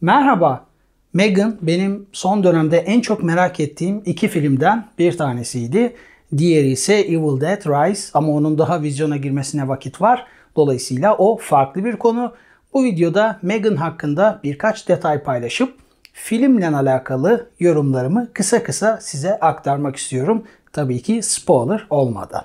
Merhaba, Megan benim son dönemde en çok merak ettiğim iki filmden bir tanesiydi. Diğeri ise Evil Dead Rise ama onun daha vizyona girmesine vakit var. Dolayısıyla o farklı bir konu. Bu videoda Megan hakkında birkaç detay paylaşıp filmle alakalı yorumlarımı kısa kısa size aktarmak istiyorum. Tabii ki spoiler olmadan.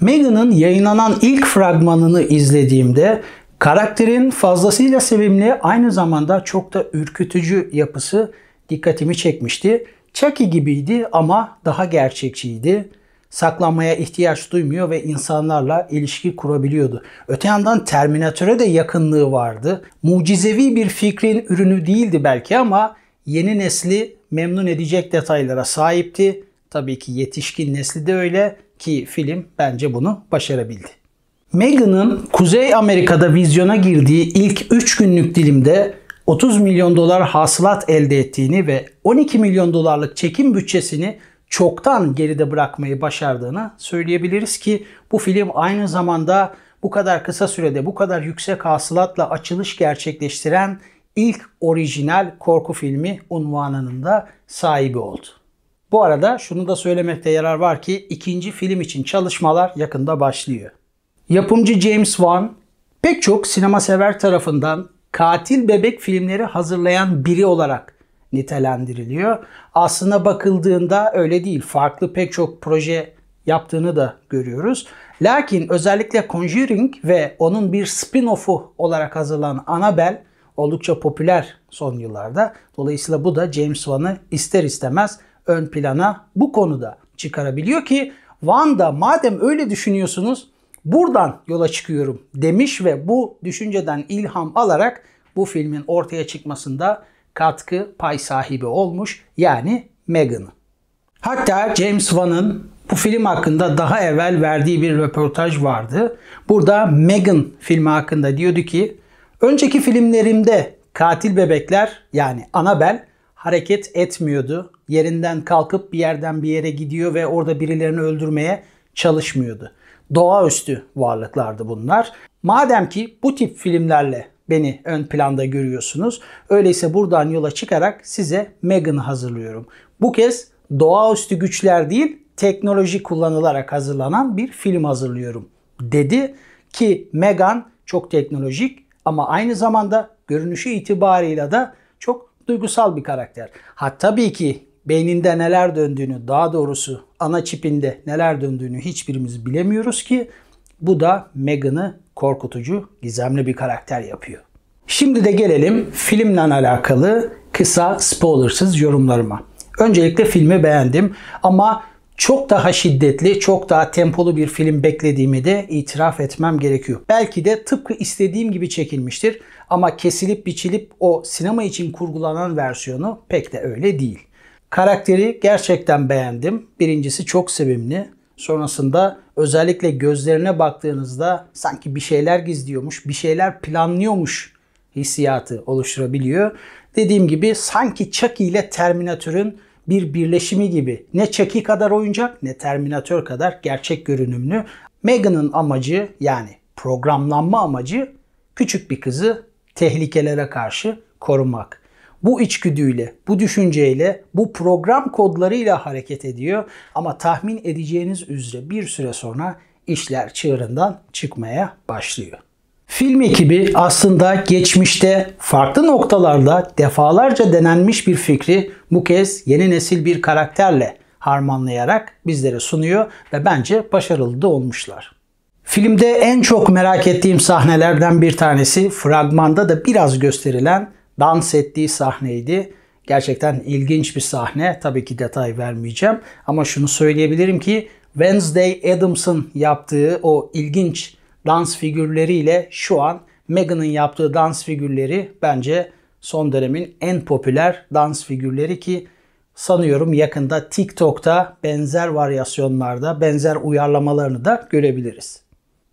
Megan'ın yayınlanan ilk fragmanını izlediğimde Karakterin fazlasıyla sevimli aynı zamanda çok da ürkütücü yapısı dikkatimi çekmişti. Chucky gibiydi ama daha gerçekçiydi. Saklanmaya ihtiyaç duymuyor ve insanlarla ilişki kurabiliyordu. Öte yandan Terminatör'e de yakınlığı vardı. Mucizevi bir fikrin ürünü değildi belki ama yeni nesli memnun edecek detaylara sahipti. Tabii ki yetişkin nesli de öyle ki film bence bunu başarabildi. Meghan'ın Kuzey Amerika'da vizyona girdiği ilk 3 günlük dilimde 30 milyon dolar hasılat elde ettiğini ve 12 milyon dolarlık çekim bütçesini çoktan geride bırakmayı başardığını söyleyebiliriz ki bu film aynı zamanda bu kadar kısa sürede bu kadar yüksek hasılatla açılış gerçekleştiren ilk orijinal korku filmi unvanının da sahibi oldu. Bu arada şunu da söylemekte yarar var ki ikinci film için çalışmalar yakında başlıyor. Yapımcı James Wan pek çok sinema sever tarafından katil bebek filmleri hazırlayan biri olarak nitelendiriliyor. Aslına bakıldığında öyle değil. Farklı pek çok proje yaptığını da görüyoruz. Lakin özellikle Conjuring ve onun bir spin-off'u olarak hazırlanan Annabelle oldukça popüler son yıllarda. Dolayısıyla bu da James Wan'ı ister istemez ön plana bu konuda çıkarabiliyor ki Wan da madem öyle düşünüyorsunuz buradan yola çıkıyorum demiş ve bu düşünceden ilham alarak bu filmin ortaya çıkmasında katkı pay sahibi olmuş yani Megan. Hatta James Wan'ın bu film hakkında daha evvel verdiği bir röportaj vardı. Burada Megan filmi hakkında diyordu ki önceki filmlerimde katil bebekler yani Anabel hareket etmiyordu. Yerinden kalkıp bir yerden bir yere gidiyor ve orada birilerini öldürmeye çalışmıyordu. Doğaüstü varlıklardı bunlar. Madem ki bu tip filmlerle beni ön planda görüyorsunuz. Öyleyse buradan yola çıkarak size Megan hazırlıyorum. Bu kez doğaüstü güçler değil, teknoloji kullanılarak hazırlanan bir film hazırlıyorum dedi ki Megan çok teknolojik ama aynı zamanda görünüşü itibarıyla da çok duygusal bir karakter. Ha tabii ki beyninde neler döndüğünü, daha doğrusu ana çipinde neler döndüğünü hiçbirimiz bilemiyoruz ki bu da Megan'ı korkutucu, gizemli bir karakter yapıyor. Şimdi de gelelim filmle alakalı kısa spoilersız yorumlarıma. Öncelikle filmi beğendim ama çok daha şiddetli, çok daha tempolu bir film beklediğimi de itiraf etmem gerekiyor. Belki de tıpkı istediğim gibi çekilmiştir ama kesilip biçilip o sinema için kurgulanan versiyonu pek de öyle değil. Karakteri gerçekten beğendim. Birincisi çok sevimli. Sonrasında özellikle gözlerine baktığınızda sanki bir şeyler gizliyormuş, bir şeyler planlıyormuş hissiyatı oluşturabiliyor. Dediğim gibi sanki Chucky e ile Terminator'ın bir birleşimi gibi. Ne Chucky e kadar oyuncak ne Terminator kadar gerçek görünümlü. Megan'ın amacı yani programlanma amacı küçük bir kızı tehlikelere karşı korumak bu içgüdüyle, bu düşünceyle, bu program kodlarıyla hareket ediyor. Ama tahmin edeceğiniz üzere bir süre sonra işler çığırından çıkmaya başlıyor. Film ekibi aslında geçmişte farklı noktalarda defalarca denenmiş bir fikri bu kez yeni nesil bir karakterle harmanlayarak bizlere sunuyor ve bence başarılı da olmuşlar. Filmde en çok merak ettiğim sahnelerden bir tanesi fragmanda da biraz gösterilen dans ettiği sahneydi. Gerçekten ilginç bir sahne. Tabii ki detay vermeyeceğim. Ama şunu söyleyebilirim ki Wednesday Adams'ın yaptığı o ilginç dans figürleriyle şu an Megan'ın yaptığı dans figürleri bence son dönemin en popüler dans figürleri ki sanıyorum yakında TikTok'ta benzer varyasyonlarda benzer uyarlamalarını da görebiliriz.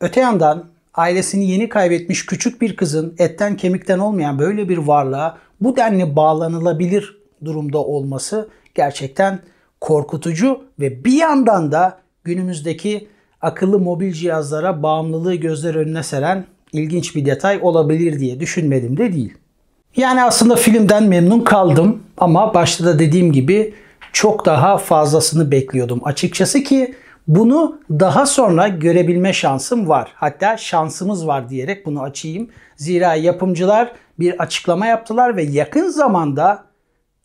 Öte yandan ailesini yeni kaybetmiş küçük bir kızın etten kemikten olmayan böyle bir varlığa bu denli bağlanılabilir durumda olması gerçekten korkutucu ve bir yandan da günümüzdeki akıllı mobil cihazlara bağımlılığı gözler önüne seren ilginç bir detay olabilir diye düşünmedim de değil. Yani aslında filmden memnun kaldım ama başta da dediğim gibi çok daha fazlasını bekliyordum açıkçası ki bunu daha sonra görebilme şansım var. Hatta şansımız var diyerek bunu açayım. Zira yapımcılar bir açıklama yaptılar ve yakın zamanda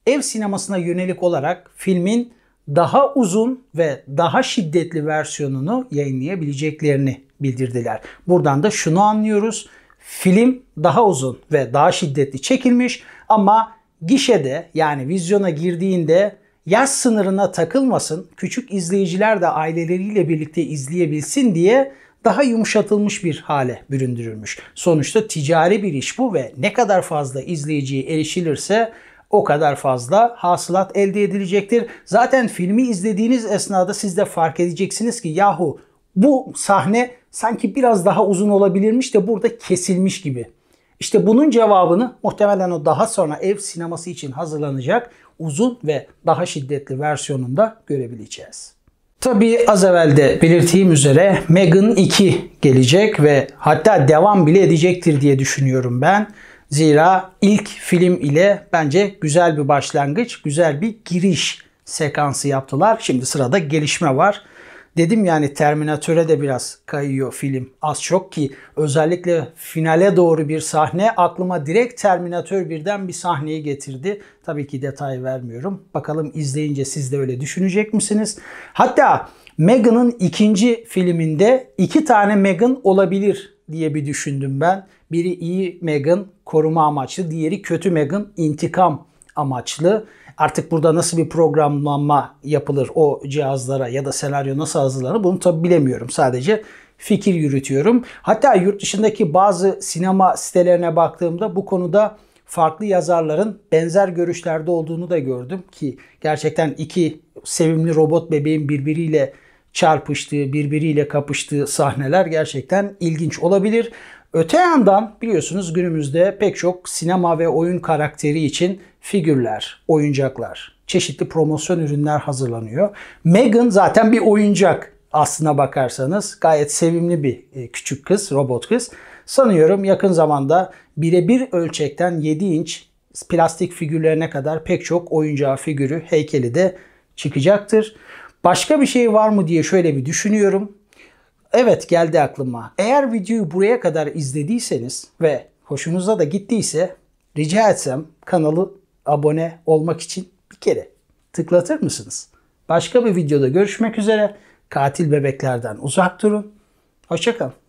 ev sinemasına yönelik olarak filmin daha uzun ve daha şiddetli versiyonunu yayınlayabileceklerini bildirdiler. Buradan da şunu anlıyoruz. Film daha uzun ve daha şiddetli çekilmiş ama gişede yani vizyona girdiğinde yaş sınırına takılmasın, küçük izleyiciler de aileleriyle birlikte izleyebilsin diye daha yumuşatılmış bir hale büründürülmüş. Sonuçta ticari bir iş bu ve ne kadar fazla izleyiciye erişilirse o kadar fazla hasılat elde edilecektir. Zaten filmi izlediğiniz esnada siz de fark edeceksiniz ki yahu bu sahne sanki biraz daha uzun olabilirmiş de burada kesilmiş gibi işte bunun cevabını muhtemelen o daha sonra ev sineması için hazırlanacak uzun ve daha şiddetli versiyonunda görebileceğiz. Tabi az evvel de belirttiğim üzere Megan 2 gelecek ve hatta devam bile edecektir diye düşünüyorum ben. Zira ilk film ile bence güzel bir başlangıç, güzel bir giriş sekansı yaptılar. Şimdi sırada gelişme var. Dedim yani Terminatör'e de biraz kayıyor film az çok ki özellikle finale doğru bir sahne aklıma direkt Terminatör birden bir sahneyi getirdi. Tabii ki detay vermiyorum. Bakalım izleyince siz de öyle düşünecek misiniz? Hatta Megan'ın ikinci filminde iki tane Megan olabilir diye bir düşündüm ben. Biri iyi Megan koruma amaçlı, diğeri kötü Megan intikam amaçlı. Artık burada nasıl bir programlanma yapılır o cihazlara ya da senaryo nasıl hazırlanır bunu tabi bilemiyorum. Sadece fikir yürütüyorum. Hatta yurt dışındaki bazı sinema sitelerine baktığımda bu konuda farklı yazarların benzer görüşlerde olduğunu da gördüm ki gerçekten iki sevimli robot bebeğin birbiriyle çarpıştığı, birbiriyle kapıştığı sahneler gerçekten ilginç olabilir. Öte yandan biliyorsunuz günümüzde pek çok sinema ve oyun karakteri için figürler, oyuncaklar, çeşitli promosyon ürünler hazırlanıyor. Megan zaten bir oyuncak aslına bakarsanız. Gayet sevimli bir e, küçük kız, robot kız. Sanıyorum yakın zamanda birebir ölçekten 7 inç plastik figürlerine kadar pek çok oyuncağı figürü, heykeli de çıkacaktır. Başka bir şey var mı diye şöyle bir düşünüyorum. Evet geldi aklıma. Eğer videoyu buraya kadar izlediyseniz ve hoşunuza da gittiyse rica etsem kanalı abone olmak için bir kere tıklatır mısınız? Başka bir videoda görüşmek üzere. Katil bebeklerden uzak durun. Hoşçakalın.